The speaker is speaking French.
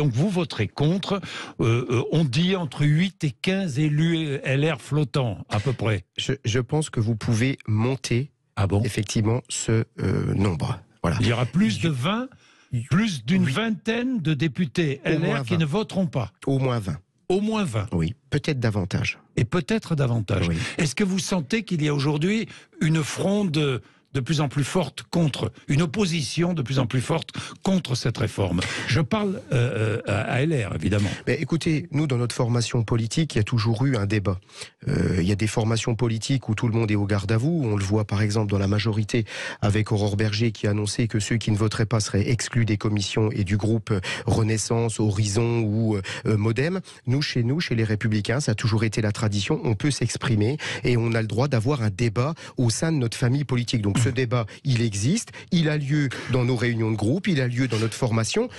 Donc vous voterez contre. Euh, euh, on dit entre 8 et 15 élus LR flottants, à peu près. Je, pense que vous pouvez monter ah bon effectivement ce euh, nombre. Il y aura plus de 20, plus d'une vingtaine de députés LR qui ne voteront pas. Au moins 20. Au moins 20. Oui, peut-être davantage. Et peut-être davantage. Est-ce que vous sentez qu'il y a aujourd'hui une fronde de plus en plus forte contre, une opposition de plus en plus forte contre cette réforme. Je parle euh, euh, à LR, évidemment. Mais écoutez, nous, dans notre formation politique, il y a toujours eu un débat. Euh, il y a des formations politiques où tout le monde est au garde à vous. On le voit par exemple dans la majorité avec Aurore Berger qui a annoncé que ceux qui ne voteraient pas seraient exclus des commissions et du groupe euh, Renaissance, Horizon ou euh, Modem. Nous, chez nous, chez les Républicains, ça a toujours été la tradition. On peut s'exprimer et on a le droit d'avoir un débat au sein de notre famille politique. Donc ce débat, il existe, il a lieu dans nos réunions de groupe, il a lieu dans notre formation.